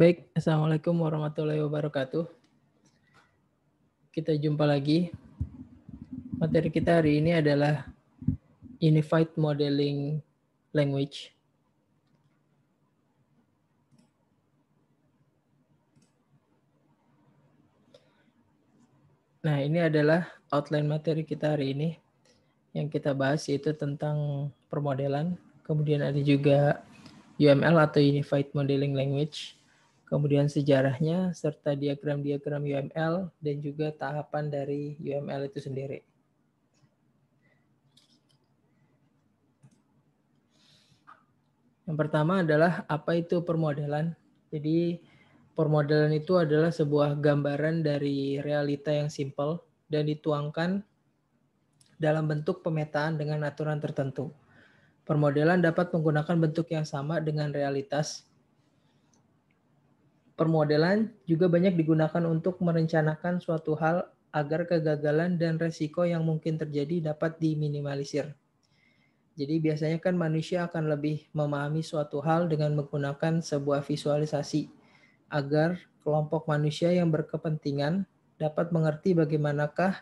Baik, Assalamualaikum warahmatullahi wabarakatuh. Kita jumpa lagi. Materi kita hari ini adalah Unified Modeling Language. Nah, ini adalah outline materi kita hari ini. Yang kita bahas yaitu tentang permodelan. Kemudian ada juga UML atau Unified Modeling Language kemudian sejarahnya, serta diagram-diagram UML dan juga tahapan dari UML itu sendiri. Yang pertama adalah apa itu permodelan. Jadi permodelan itu adalah sebuah gambaran dari realita yang simple dan dituangkan dalam bentuk pemetaan dengan aturan tertentu. Permodelan dapat menggunakan bentuk yang sama dengan realitas, Permodelan juga banyak digunakan untuk merencanakan suatu hal agar kegagalan dan resiko yang mungkin terjadi dapat diminimalisir. Jadi biasanya kan manusia akan lebih memahami suatu hal dengan menggunakan sebuah visualisasi agar kelompok manusia yang berkepentingan dapat mengerti bagaimanakah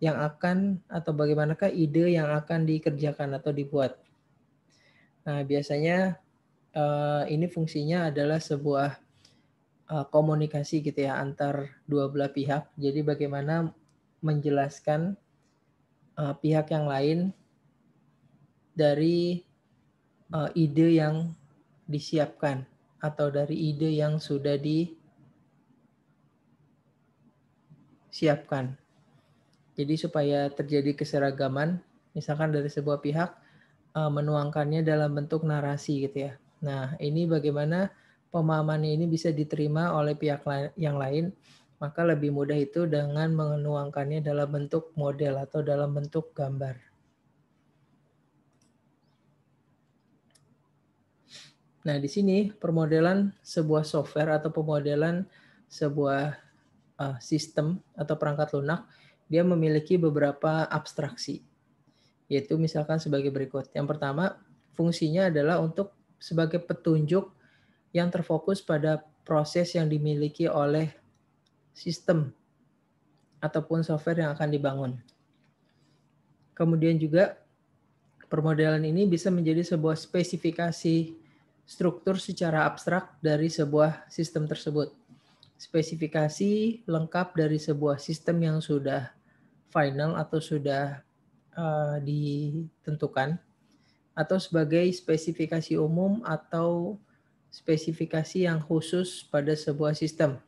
yang akan atau bagaimanakah ide yang akan dikerjakan atau dibuat. Nah, biasanya eh, ini fungsinya adalah sebuah Eh, komunikasi gitu ya antar dua belah pihak. Jadi bagaimana menjelaskan uh, pihak yang lain dari uh, ide yang disiapkan atau dari ide yang sudah disiapkan. Jadi supaya terjadi keseragaman, misalkan dari sebuah pihak menuangkannya dalam bentuk narasi gitu ya. Nah, ini bagaimana pemahaman ini bisa diterima oleh pihak yang lain, maka lebih mudah itu dengan menuangkannya dalam bentuk model atau dalam bentuk gambar. Nah, di sini permodelan sebuah software atau pemodelan sebuah uh, sistem atau perangkat lunak, dia memiliki beberapa abstraksi. Yaitu misalkan sebagai berikut. Yang pertama, fungsinya adalah untuk sebagai petunjuk yang terfokus pada proses yang dimiliki oleh sistem ataupun software yang akan dibangun. Kemudian juga permodelan ini bisa menjadi sebuah spesifikasi struktur secara abstrak dari sebuah sistem tersebut. Spesifikasi lengkap dari sebuah sistem yang sudah final atau sudah uh, ditentukan atau sebagai spesifikasi umum atau spesifikasi yang khusus pada sebuah sistem.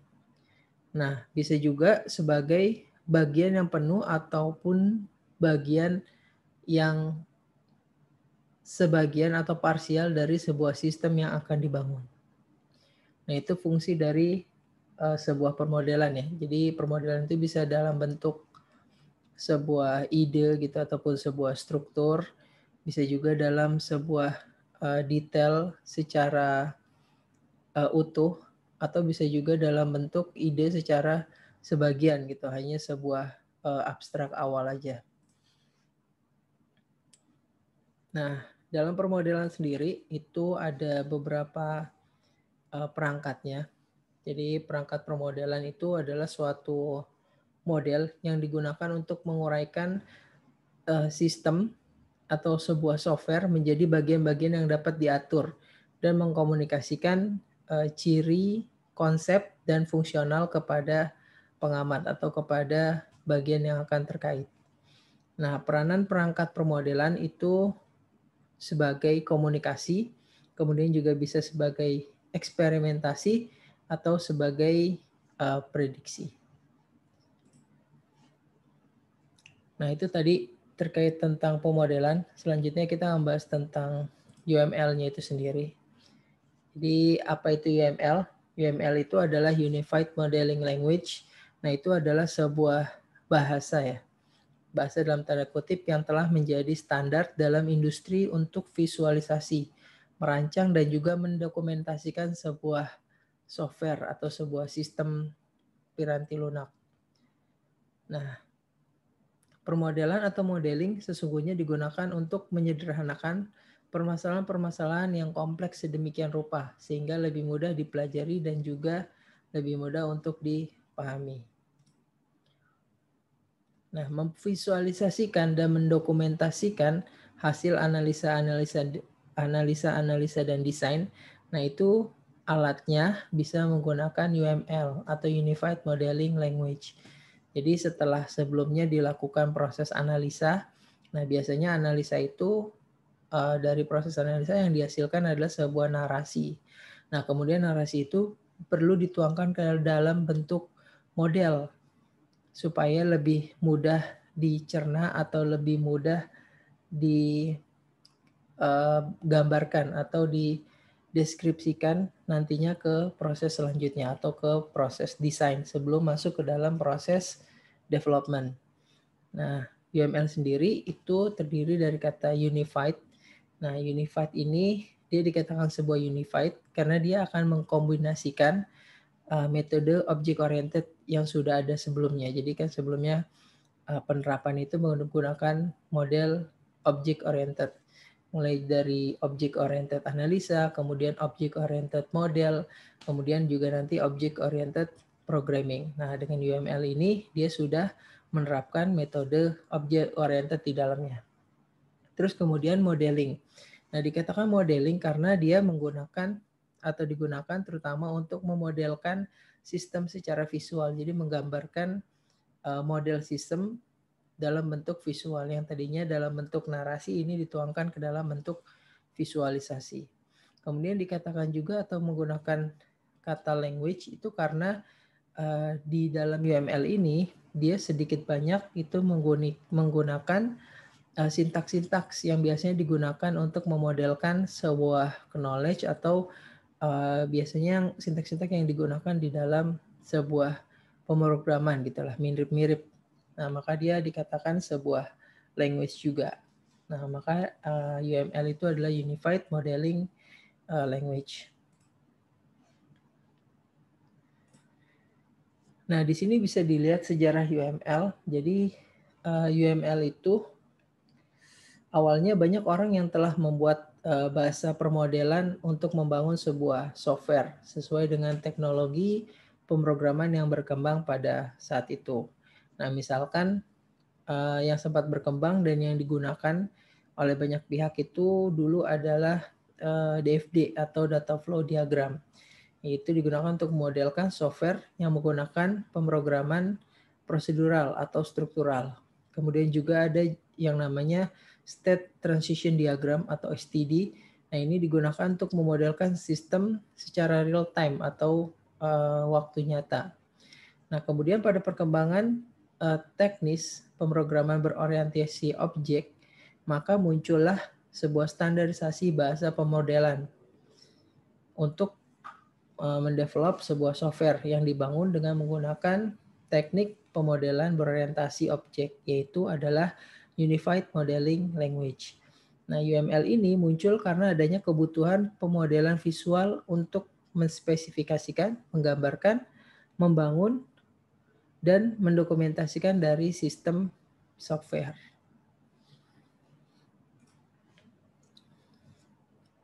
Nah, bisa juga sebagai bagian yang penuh ataupun bagian yang sebagian atau parsial dari sebuah sistem yang akan dibangun. Nah, itu fungsi dari uh, sebuah permodelan ya. Jadi permodelan itu bisa dalam bentuk sebuah ide gitu ataupun sebuah struktur, bisa juga dalam sebuah uh, detail secara uh, utuh atau bisa juga dalam bentuk ide secara sebagian gitu hanya sebuah uh, abstrak awal aja. Nah dalam permodelan sendiri itu ada beberapa uh, perangkatnya. Jadi perangkat permodelan itu adalah suatu model yang digunakan untuk menguraikan uh, sistem atau sebuah software menjadi bagian-bagian yang dapat diatur dan mengkomunikasikan Eh, ciri, konsep, dan fungsional kepada pengamat atau kepada bagian yang akan terkait. Nah, peranan perangkat permodelan itu sebagai komunikasi, kemudian juga bisa sebagai eksperimentasi atau sebagai uh, prediksi. Nah, itu tadi terkait tentang pemodelan. Selanjutnya kita membahas tentang UML-nya itu sendiri. Jadi apa itu UML? UML itu adalah Unified Modeling Language. Nah, itu adalah sebuah bahasa ya. Bahasa dalam tanda kutip yang telah menjadi standar dalam industri untuk visualisasi, merancang dan juga mendokumentasikan sebuah software atau sebuah sistem piranti lunak. Nah, permodelan atau modeling sesungguhnya digunakan untuk menyederhanakan permasalahan-permasalahan yang kompleks sedemikian rupa sehingga lebih mudah dipelajari dan juga lebih mudah untuk dipahami. Nah, memvisualisasikan dan mendokumentasikan hasil analisa-analisa analisa-analisa dan desain. Nah, itu alatnya bisa menggunakan UML atau Unified Modeling Language. Jadi setelah sebelumnya dilakukan proses analisa, nah biasanya analisa itu uh, dari proses analisa yang dihasilkan adalah sebuah narasi. Nah, kemudian narasi itu perlu dituangkan ke dalam bentuk model supaya lebih mudah dicerna atau lebih mudah digambarkan eh, atau dideskripsikan nantinya ke proses selanjutnya atau ke proses desain sebelum masuk ke dalam proses development. Nah, UML sendiri itu terdiri dari kata unified Nah, unified ini dia dikatakan sebuah unified karena dia akan mengkombinasikan uh, metode object oriented yang sudah ada sebelumnya. Jadi kan sebelumnya uh, penerapan itu menggunakan model object oriented mulai dari object oriented analisa, kemudian object oriented model, kemudian juga nanti object oriented programming. Nah, dengan UML ini dia sudah menerapkan metode object oriented di dalamnya terus kemudian modeling. Nah, dikatakan modeling karena dia menggunakan atau digunakan terutama untuk memodelkan sistem secara visual. Jadi menggambarkan eh, model sistem dalam bentuk visual yang tadinya dalam bentuk narasi ini dituangkan ke dalam bentuk visualisasi. Kemudian dikatakan juga atau menggunakan kata language itu karena eh, di dalam UML ini dia sedikit banyak itu menggunakan Eh, sintaks-sintaks yang biasanya digunakan untuk memodelkan sebuah knowledge atau eh, biasanya sintaks-sintaks yang digunakan di dalam sebuah pemrograman gitulah mirip-mirip. Nah maka dia dikatakan sebuah language juga. Nah maka eh, UML itu adalah Unified Modeling Language. Nah di sini bisa dilihat sejarah UML. Jadi UML itu awalnya banyak orang yang telah membuat uh, bahasa permodelan untuk membangun sebuah software sesuai dengan teknologi pemrograman yang berkembang pada saat itu. Nah, misalkan uh, yang sempat berkembang dan yang digunakan oleh banyak pihak itu dulu adalah uh, eh, DFD atau data flow diagram. Itu digunakan untuk memodelkan software yang menggunakan pemrograman prosedural atau struktural. Kemudian juga ada yang namanya State Transition Diagram atau STD. Nah, ini digunakan untuk memodelkan sistem secara real time atau uh, waktu nyata. Nah, kemudian pada perkembangan uh, teknis pemrograman berorientasi objek, maka muncullah sebuah standarisasi bahasa pemodelan untuk uh, mendevelop sebuah software yang dibangun dengan menggunakan teknik pemodelan berorientasi objek yaitu adalah Unified Modeling Language. Nah, UML ini muncul karena adanya kebutuhan pemodelan visual untuk menspesifikasikan, menggambarkan, membangun, dan mendokumentasikan dari sistem software.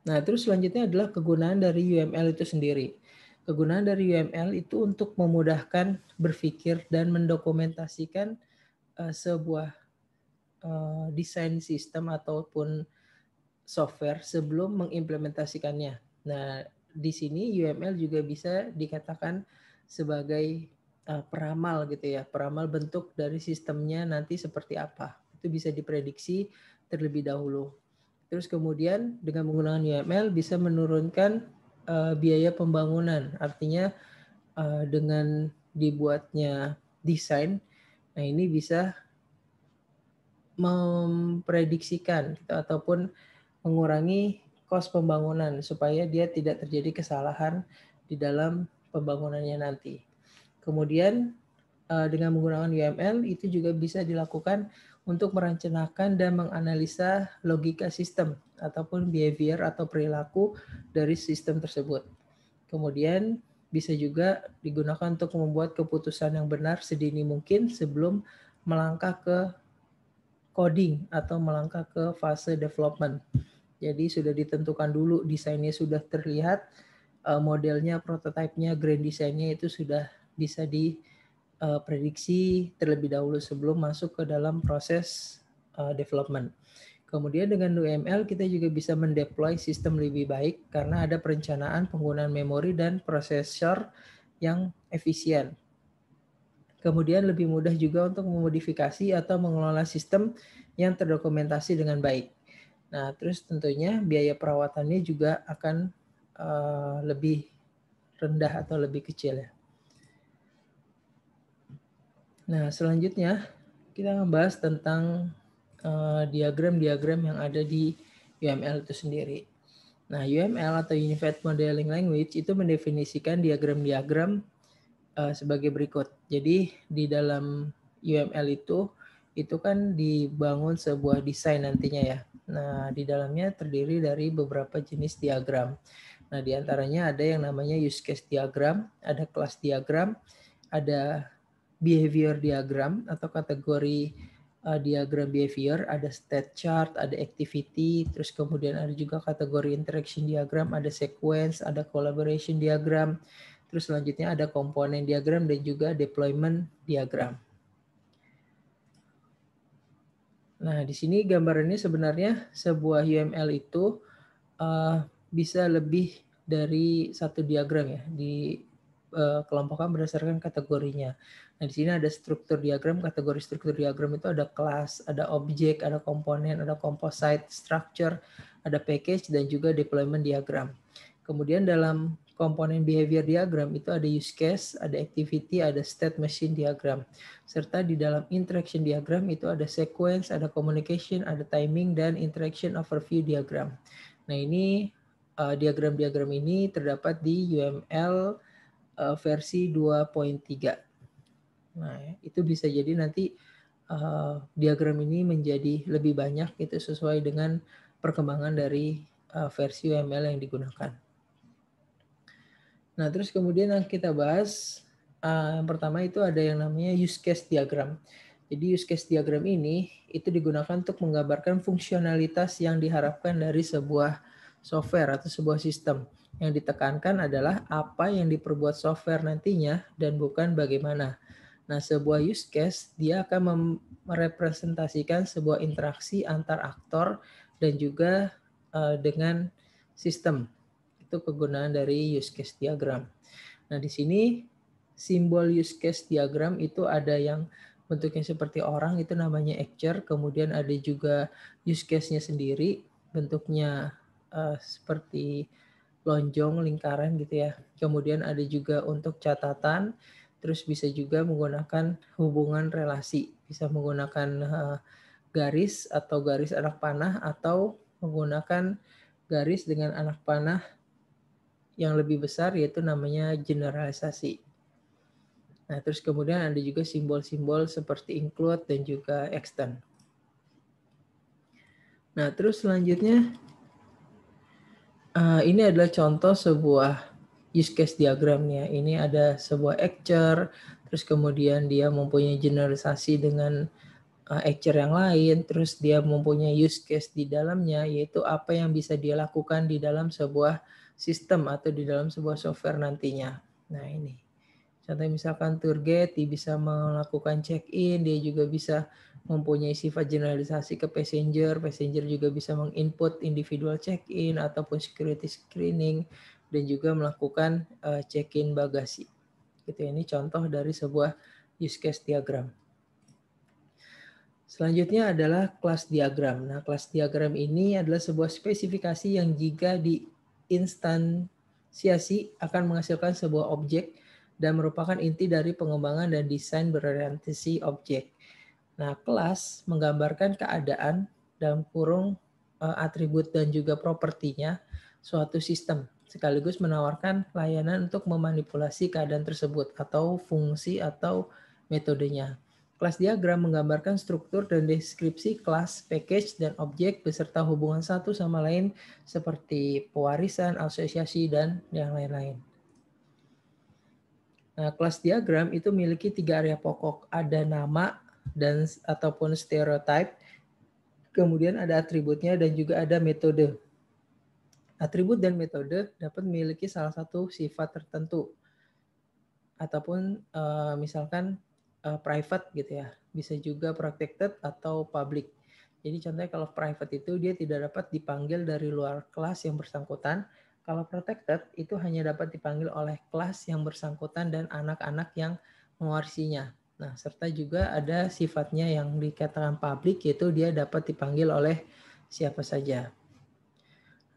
Nah, terus selanjutnya adalah kegunaan dari UML itu sendiri. Kegunaan dari UML itu untuk memudahkan berpikir dan mendokumentasikan uh, sebuah Eh, desain sistem ataupun software sebelum mengimplementasikannya. Nah, di sini UML juga bisa dikatakan sebagai uh, peramal gitu ya, peramal bentuk dari sistemnya nanti seperti apa. Itu bisa diprediksi terlebih dahulu. Terus kemudian dengan menggunakan UML bisa menurunkan uh, biaya pembangunan. Artinya uh, dengan dibuatnya desain, nah ini bisa memprediksikan gitu, ataupun mengurangi kos pembangunan supaya dia tidak terjadi kesalahan di dalam pembangunannya nanti. Kemudian eh, dengan menggunakan UML itu juga bisa dilakukan untuk merencanakan dan menganalisa logika sistem ataupun behavior atau perilaku dari sistem tersebut. Kemudian bisa juga digunakan untuk membuat keputusan yang benar sedini mungkin sebelum melangkah ke coding atau melangkah ke fase development. Jadi sudah ditentukan dulu desainnya sudah terlihat, eh, modelnya, prototipenya, grand desainnya itu sudah bisa diprediksi eh, terlebih dahulu sebelum masuk ke dalam proses eh, development. Kemudian dengan UML kita juga bisa mendeploy sistem lebih baik karena ada perencanaan penggunaan memori dan prosesor yang efisien. Kemudian lebih mudah juga untuk memodifikasi atau mengelola sistem yang terdokumentasi dengan baik. Nah, terus tentunya biaya perawatannya juga akan eh, lebih rendah atau lebih kecil ya. Nah, selanjutnya kita membahas tentang eh, diagram -diagram yang ada di UML itu sendiri. Nah, UML atau Unified Modeling Language itu mendefinisikan diagram-diagram uh, sebagai berikut. Jadi di dalam UML itu itu kan dibangun sebuah desain nantinya ya. Nah, di dalamnya terdiri dari beberapa jenis diagram. Nah, di antaranya ada yang namanya use case diagram, ada class diagram, ada behavior diagram atau kategori uh, diagram behavior, ada state chart, ada activity, terus kemudian ada juga kategori interaction diagram, ada sequence, ada collaboration diagram, Terus selanjutnya ada komponen diagram dan juga deployment diagram. Nah, di sini gambarannya sebenarnya sebuah UML itu uh, bisa lebih dari satu diagram ya di eh, kelompokkan berdasarkan kategorinya. Nah, di sini ada struktur diagram, kategori struktur diagram itu ada kelas, ada objek, ada komponen, ada composite structure, ada package dan juga deployment diagram. Kemudian dalam komponen behavior diagram itu ada use case, ada activity, ada state machine diagram. Serta di dalam interaction diagram itu ada sequence, ada communication, ada timing, dan interaction overview diagram. Nah ini eh, diagram-diagram ini terdapat di UML uh, eh, versi 2.3. Nah ya, itu bisa jadi nanti eh, diagram ini menjadi lebih banyak itu sesuai dengan perkembangan dari versi UML yang digunakan. Nah, terus kemudian yang kita bahas uh, yang pertama itu ada yang namanya use case diagram. Jadi use case diagram ini itu digunakan untuk menggambarkan fungsionalitas yang diharapkan dari sebuah software atau sebuah sistem. Yang ditekankan adalah apa yang diperbuat software nantinya dan bukan bagaimana. Nah, sebuah use case dia akan merepresentasikan sebuah interaksi antar aktor dan juga uh, dengan sistem itu kegunaan dari use case diagram. Nah, di sini simbol use case diagram itu ada yang bentuknya seperti orang itu namanya actor, kemudian ada juga use case-nya sendiri bentuknya uh, seperti lonjong, lingkaran gitu ya. Kemudian ada juga untuk catatan, terus bisa juga menggunakan hubungan relasi, bisa menggunakan uh, garis atau garis anak panah atau menggunakan garis dengan anak panah yang lebih besar yaitu namanya generalisasi. Nah, terus kemudian ada juga simbol-simbol seperti include dan juga extend. Nah, terus selanjutnya uh, ini adalah contoh sebuah use case diagramnya. Ini ada sebuah actor, terus kemudian dia mempunyai generalisasi dengan uh, actor yang lain, terus dia mempunyai use case di dalamnya, yaitu apa yang bisa dia lakukan di dalam sebuah sistem atau di dalam sebuah software nantinya. Nah ini. Contohnya misalkan Turget bisa melakukan check-in, dia juga bisa mempunyai sifat generalisasi ke passenger, passenger juga bisa menginput individual check-in ataupun security screening dan juga melakukan eh, check-in bagasi. Gitu ya, ini contoh dari sebuah use case diagram. Selanjutnya adalah kelas diagram. Nah, kelas diagram ini adalah sebuah spesifikasi yang jika di instansiasi akan menghasilkan sebuah objek dan merupakan inti dari pengembangan dan desain berorientasi objek. Nah, kelas menggambarkan keadaan dalam kurung eh, atribut dan juga propertinya suatu sistem sekaligus menawarkan layanan untuk memanipulasi keadaan tersebut atau fungsi atau metodenya. Kelas diagram menggambarkan struktur dan deskripsi kelas, package, dan objek beserta hubungan satu sama lain seperti pewarisan, asosiasi, dan yang lain-lain. Nah, kelas diagram itu memiliki tiga area pokok. Ada nama dan ataupun stereotype, kemudian ada atributnya dan juga ada metode. Atribut dan metode dapat memiliki salah satu sifat tertentu. Ataupun eh, misalkan uh, private gitu ya, bisa juga protected atau public. Jadi contohnya kalau private itu dia tidak dapat dipanggil dari luar kelas yang bersangkutan. Kalau protected itu hanya dapat dipanggil oleh kelas yang bersangkutan dan anak-anak yang mewarisinya. Nah, serta juga ada sifatnya yang dikatakan publik yaitu dia dapat dipanggil oleh siapa saja.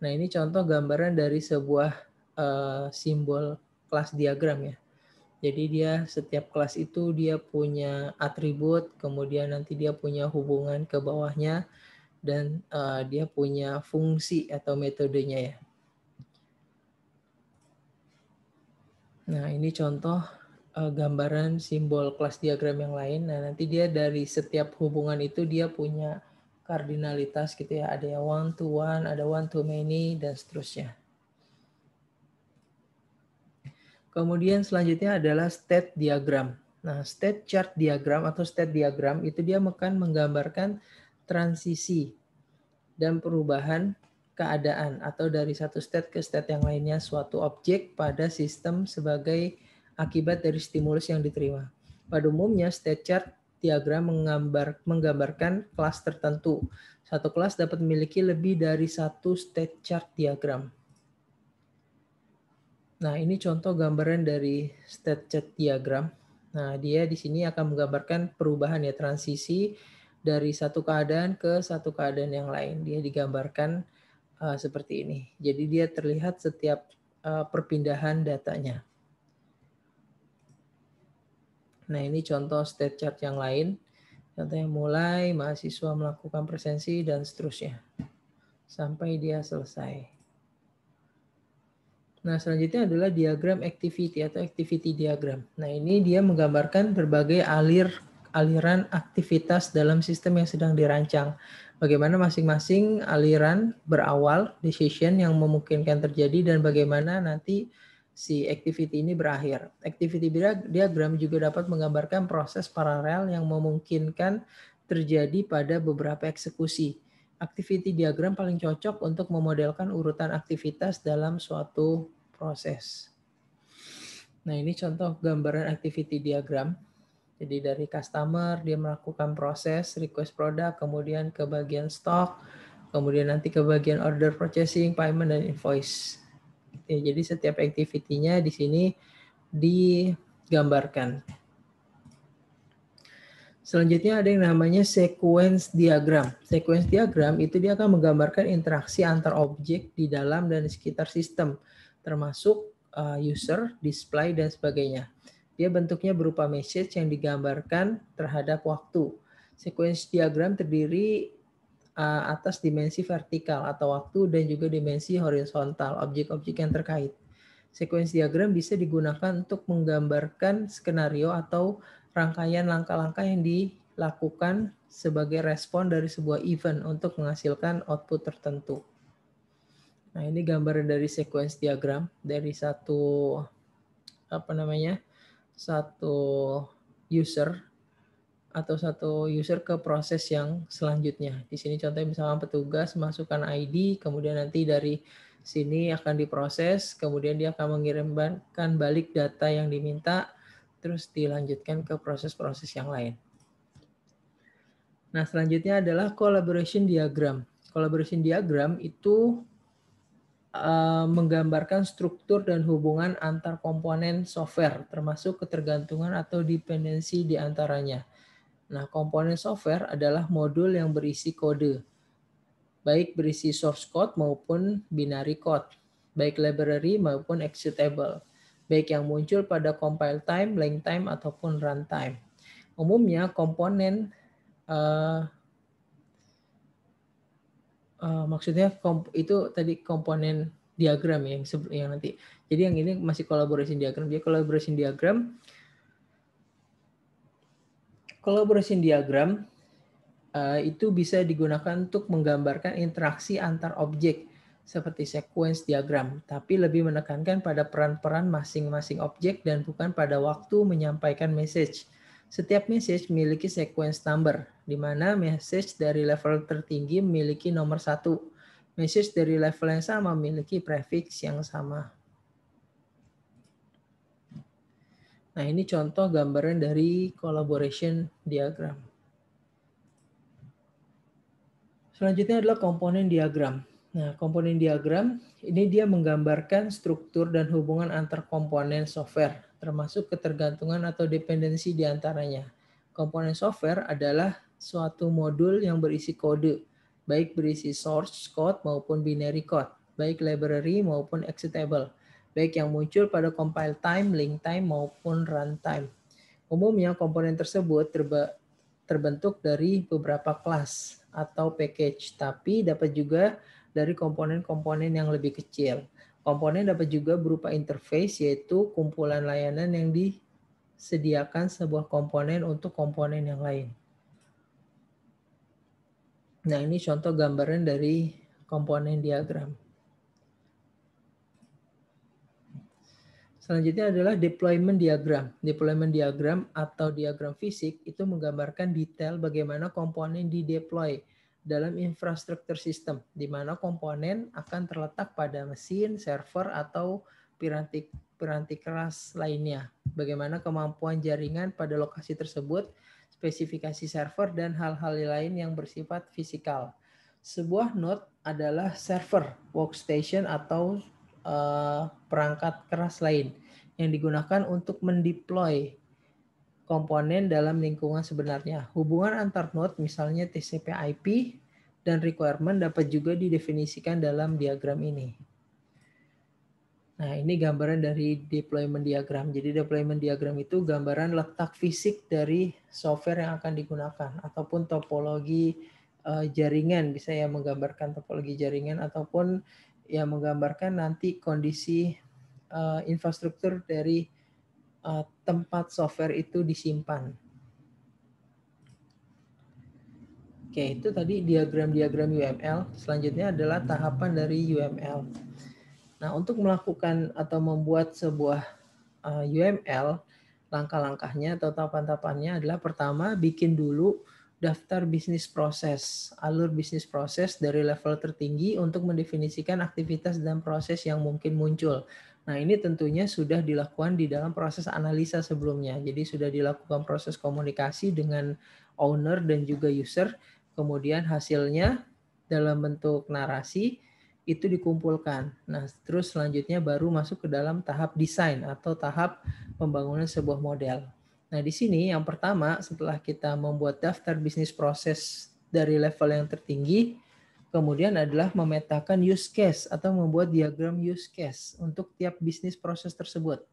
Nah, ini contoh gambaran dari sebuah uh, simbol kelas diagram ya. Jadi dia setiap kelas itu dia punya atribut, kemudian nanti dia punya hubungan ke bawahnya dan uh, dia punya fungsi atau metodenya ya. Nah, ini contoh uh, gambaran simbol kelas diagram yang lain. Nah, nanti dia dari setiap hubungan itu dia punya kardinalitas gitu ya. Ada yang one to one, ada one to many, dan seterusnya. Kemudian selanjutnya adalah state diagram. Nah, state chart diagram atau state diagram itu dia akan menggambarkan transisi dan perubahan keadaan atau dari satu state ke state yang lainnya suatu objek pada sistem sebagai akibat dari stimulus yang diterima. Pada umumnya state chart diagram menggambar, menggambarkan kelas tertentu. Satu kelas dapat memiliki lebih dari satu state chart diagram. Nah, ini contoh gambaran dari state chart diagram. Nah, dia di sini akan menggambarkan perubahan ya transisi dari satu keadaan ke satu keadaan yang lain. Dia digambarkan uh, seperti ini. Jadi dia terlihat setiap uh, perpindahan datanya. Nah, ini contoh state chart yang lain. Contohnya mulai mahasiswa melakukan presensi dan seterusnya sampai dia selesai. Nah, selanjutnya adalah diagram activity atau activity diagram. Nah, ini dia menggambarkan berbagai alir aliran aktivitas dalam sistem yang sedang dirancang. Bagaimana masing-masing aliran berawal decision yang memungkinkan terjadi dan bagaimana nanti si activity ini berakhir. Activity diagram juga dapat menggambarkan proses paralel yang memungkinkan terjadi pada beberapa eksekusi activity diagram paling cocok untuk memodelkan urutan aktivitas dalam suatu proses. Nah, ini contoh gambaran activity diagram. Jadi dari customer dia melakukan proses request produk, kemudian ke bagian stok, kemudian nanti ke bagian order processing, payment dan invoice. Ya, jadi setiap activity-nya di sini digambarkan. Selanjutnya ada yang namanya sequence diagram. Sequence diagram itu dia akan menggambarkan interaksi antar objek di dalam dan sekitar sistem, termasuk eh, user, display, dan sebagainya. Dia bentuknya berupa message yang digambarkan terhadap waktu. Sequence diagram terdiri eh, atas dimensi vertikal atau waktu dan juga dimensi horizontal, objek-objek yang terkait. Sequence diagram bisa digunakan untuk menggambarkan skenario atau rangkaian langkah-langkah yang dilakukan sebagai respon dari sebuah event untuk menghasilkan output tertentu. Nah, ini gambar dari sequence diagram dari satu apa namanya? satu user atau satu user ke proses yang selanjutnya. Di sini contohnya misalnya petugas masukkan ID, kemudian nanti dari sini akan diproses, kemudian dia akan mengirimkan balik data yang diminta, terus dilanjutkan ke proses-proses yang lain. Nah, selanjutnya adalah collaboration diagram. Collaboration diagram itu eh, menggambarkan struktur dan hubungan antar komponen software, termasuk ketergantungan atau dependensi di antaranya. Nah, komponen software adalah modul yang berisi kode, baik berisi source code maupun binary code, baik library maupun executable baik yang muncul pada compile time, length time, ataupun runtime. Umumnya komponen uh, uh, maksudnya komp itu tadi komponen diagram yang yang nanti. Jadi yang ini masih collaboration diagram. Jadi collaboration diagram collaboration diagram uh, itu bisa digunakan untuk menggambarkan interaksi antar objek seperti sequence diagram, tapi lebih menekankan pada peran-peran masing-masing objek dan bukan pada waktu menyampaikan message. Setiap message memiliki sequence number, di mana message dari level tertinggi memiliki nomor satu. Message dari level yang sama memiliki prefix yang sama. Nah, ini contoh gambaran dari collaboration diagram. Selanjutnya adalah komponen diagram. Nah, komponen diagram ini dia menggambarkan struktur dan hubungan antar komponen software, termasuk ketergantungan atau dependensi di antaranya. Komponen software adalah suatu modul yang berisi kode, baik berisi source code maupun binary code, baik library maupun executable, baik yang muncul pada compile time, link time maupun runtime. Umumnya komponen tersebut terbentuk dari beberapa kelas atau package, tapi dapat juga dari komponen-komponen yang lebih kecil. Komponen dapat juga berupa interface yaitu kumpulan layanan yang disediakan sebuah komponen untuk komponen yang lain. Nah, ini contoh gambaran dari komponen diagram. Selanjutnya adalah deployment diagram. Deployment diagram atau diagram fisik itu menggambarkan detail bagaimana komponen di deploy dalam infrastruktur sistem, di mana komponen akan terletak pada mesin, server, atau piranti, piranti keras lainnya. Bagaimana kemampuan jaringan pada lokasi tersebut, spesifikasi server, dan hal-hal lain yang bersifat fisikal. Sebuah node adalah server, workstation, atau uh, perangkat keras lain yang digunakan untuk mendeploy komponen dalam lingkungan sebenarnya. Hubungan antar node misalnya TCP/IP dan requirement dapat juga didefinisikan dalam diagram ini. Nah, ini gambaran dari deployment diagram. Jadi deployment diagram itu gambaran letak fisik dari software yang akan digunakan ataupun topologi eh, jaringan bisa ya menggambarkan topologi jaringan ataupun ya menggambarkan nanti kondisi eh, infrastruktur dari Eh, tempat software itu disimpan. Oke, itu tadi diagram-diagram UML. Selanjutnya adalah tahapan dari UML. Nah, untuk melakukan atau membuat sebuah eh, UML, langkah-langkahnya atau tahapan-tahapannya adalah pertama bikin dulu daftar bisnis proses, alur bisnis proses dari level tertinggi untuk mendefinisikan aktivitas dan proses yang mungkin muncul. Nah, ini tentunya sudah dilakukan di dalam proses analisa sebelumnya. Jadi sudah dilakukan proses komunikasi dengan owner dan juga user. Kemudian hasilnya dalam bentuk narasi itu dikumpulkan. Nah, terus selanjutnya baru masuk ke dalam tahap desain atau tahap pembangunan sebuah model. Nah, di sini yang pertama setelah kita membuat daftar bisnis proses dari level yang tertinggi, Kemudian adalah memetakan use case atau membuat diagram use case untuk tiap bisnis proses tersebut.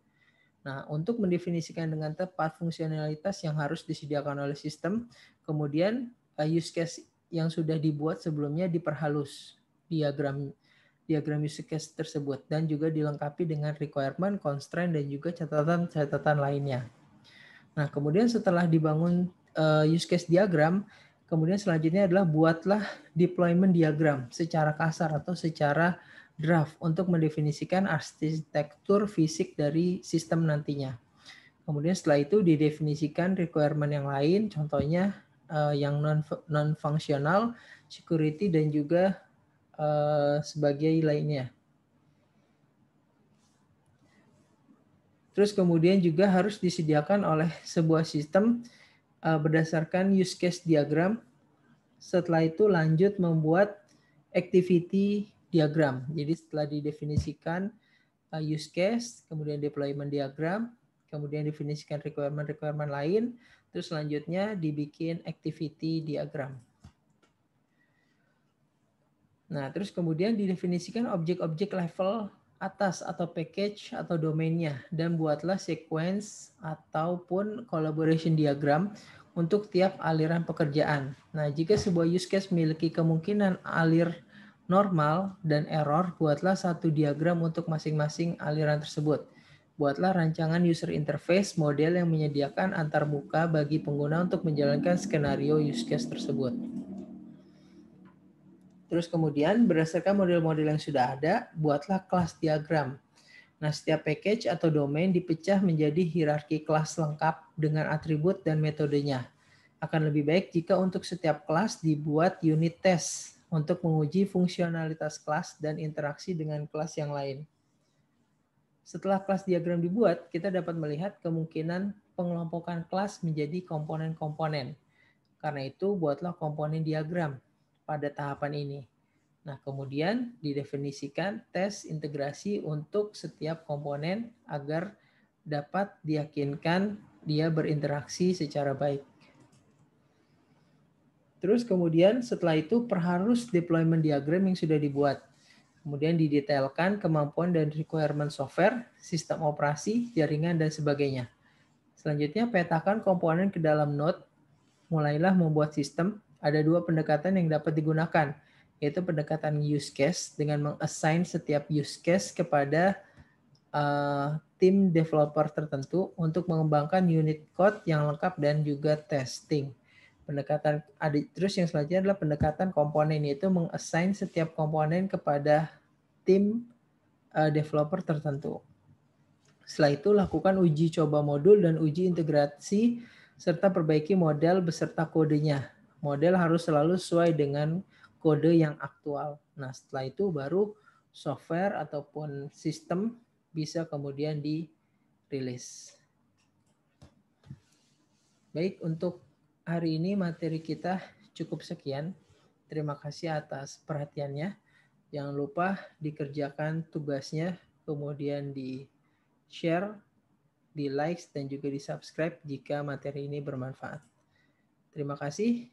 Nah, untuk mendefinisikan dengan tepat fungsionalitas yang harus disediakan oleh sistem, kemudian eh, use case yang sudah dibuat sebelumnya diperhalus diagram diagram use case tersebut dan juga dilengkapi dengan requirement, constraint dan juga catatan-catatan lainnya. Nah, kemudian setelah dibangun eh, use case diagram, Kemudian selanjutnya adalah buatlah deployment diagram secara kasar atau secara draft untuk mendefinisikan arsitektur fisik dari sistem nantinya. Kemudian setelah itu didefinisikan requirement yang lain, contohnya eh, yang non fungsional, security dan juga eh, sebagai lainnya. Terus kemudian juga harus disediakan oleh sebuah sistem Eh, berdasarkan use case diagram. Setelah itu lanjut membuat activity diagram. Jadi setelah didefinisikan eh, use case, kemudian deployment diagram, kemudian definisikan requirement-requirement lain, terus selanjutnya dibikin activity diagram. Nah, terus kemudian didefinisikan objek-objek level atas atau package atau domainnya dan buatlah sequence ataupun collaboration diagram untuk tiap aliran pekerjaan. Nah, jika sebuah use case memiliki kemungkinan alir normal dan error, buatlah satu diagram untuk masing-masing aliran tersebut. Buatlah rancangan user interface model yang menyediakan antarmuka bagi pengguna untuk menjalankan skenario use case tersebut. Terus kemudian berdasarkan model-model yang sudah ada, buatlah kelas diagram. Nah, setiap package atau domain dipecah menjadi hierarki kelas lengkap dengan atribut dan metodenya. Akan lebih baik jika untuk setiap kelas dibuat unit test untuk menguji fungsionalitas kelas dan interaksi dengan kelas yang lain. Setelah kelas diagram dibuat, kita dapat melihat kemungkinan pengelompokan kelas menjadi komponen-komponen. Karena itu, buatlah komponen diagram pada tahapan ini. Nah, kemudian didefinisikan tes integrasi untuk setiap komponen agar dapat diyakinkan dia berinteraksi secara baik. Terus kemudian setelah itu perharus deployment diagram yang sudah dibuat. Kemudian didetailkan kemampuan dan requirement software, sistem operasi, jaringan, dan sebagainya. Selanjutnya petakan komponen ke dalam node. Mulailah membuat sistem ada dua pendekatan yang dapat digunakan, yaitu pendekatan use case dengan mengassign setiap use case kepada uh, tim developer tertentu untuk mengembangkan unit code yang lengkap dan juga testing. Pendekatan ada terus yang selanjutnya adalah pendekatan komponen yaitu mengassign setiap komponen kepada tim uh, developer tertentu. Setelah itu lakukan uji coba modul dan uji integrasi serta perbaiki model beserta kodenya model harus selalu sesuai dengan kode yang aktual. Nah, setelah itu baru software ataupun sistem bisa kemudian dirilis. Baik, untuk hari ini materi kita cukup sekian. Terima kasih atas perhatiannya. Jangan lupa dikerjakan tugasnya, kemudian di-share, di like dan juga di-subscribe jika materi ini bermanfaat. Terima kasih.